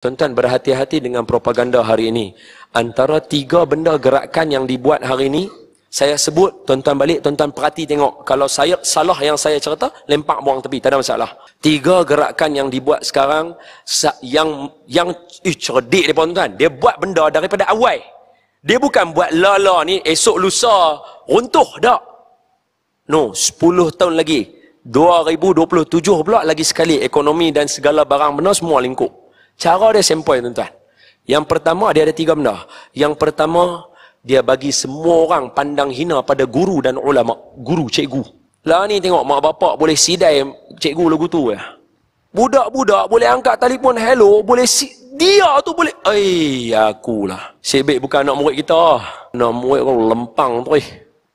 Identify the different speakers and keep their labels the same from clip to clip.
Speaker 1: Tuan-tuan berhati-hati dengan propaganda hari ini. Antara tiga benda gerakan yang dibuat hari ini, saya sebut, tuan-tuan balik, tuan-tuan perhati tengok. Kalau saya salah yang saya cerita, lempak buang tepi, tak ada masalah. Tiga gerakan yang dibuat sekarang, yang yang eh, cerdik dia tuan-tuan. Dia buat benda daripada awal. Dia bukan buat lala ni, esok lusa, runtuh tak? No, 10 tahun lagi. 2027 pula lagi sekali ekonomi dan segala barang benda semua lingkup. Cara dia sempoi tuan-tuan. Yang pertama dia ada tiga benda. Yang pertama dia bagi semua orang pandang hina pada guru dan ulama, guru, cikgu. Lah ni tengok mak bapak boleh sidai cikgu lagu tu ya. Budak-budak boleh angkat telefon hello, boleh si dia tu boleh ai akulah. Sebek bukan anak murid kita. Anak murid kau lempang tu. Eh.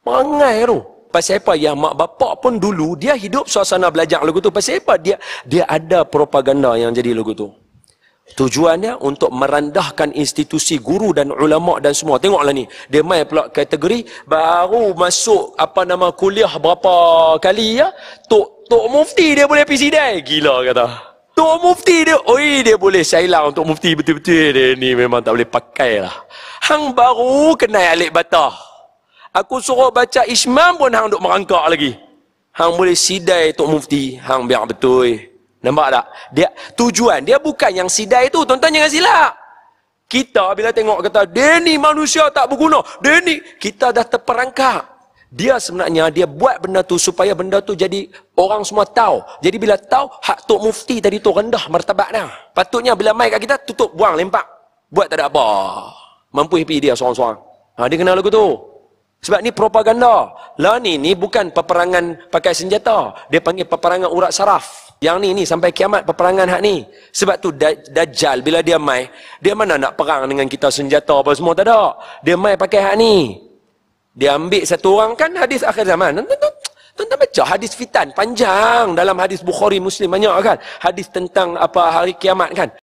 Speaker 1: Mangai tu. Pasal apa yang mak bapak pun dulu dia hidup suasana belajar lagu tu. Pasal apa dia dia ada propaganda yang jadi lagu tu. Tujuannya untuk merendahkan institusi guru dan ulama dan semua. Tengoklah ni. Dia mai pula kategori baru masuk apa nama kuliah berapa kali ya. Tok Tok Mufti dia boleh presiden. Gila kata. Tok Mufti dia, oi dia boleh sailang untuk Mufti betul-betul dia ni memang tak boleh pakai lah. Hang baru kenal alik batah. Aku suruh baca Ismam pun hang duk merangkak lagi. Hang boleh sidai Tok Mufti. Hang biar betul. Nampak tak? Dia tujuan dia bukan yang sidai itu. Tuan-tuan jangan silap. Kita bila tengok kata dia ni manusia tak berguna. Dia ni kita dah terperangkap. Dia sebenarnya dia buat benda tu supaya benda tu jadi orang semua tahu. Jadi bila tahu hak tok mufti tadi tu rendah martabat dah. Patutnya bila mai kat kita tutup buang lempak. Buat tak ada apa. Mampu hipi dia seorang-seorang. Ha, dia kenal lagu tu. Sebab ni propaganda. La ni ni bukan peperangan pakai senjata. Dia panggil peperangan urat saraf. Yang ni ni sampai kiamat peperangan hak ni. Sebab tu dajal bila dia mai, dia mana nak perang dengan kita senjata apa semua tak ada. Dia mai pakai hak ni. Dia ambil satu orang kan hadis akhir zaman. Tuan-tuan baca hadis fitan panjang dalam hadis Bukhari Muslim banyak kan. Hadis tentang apa hari kiamat kan.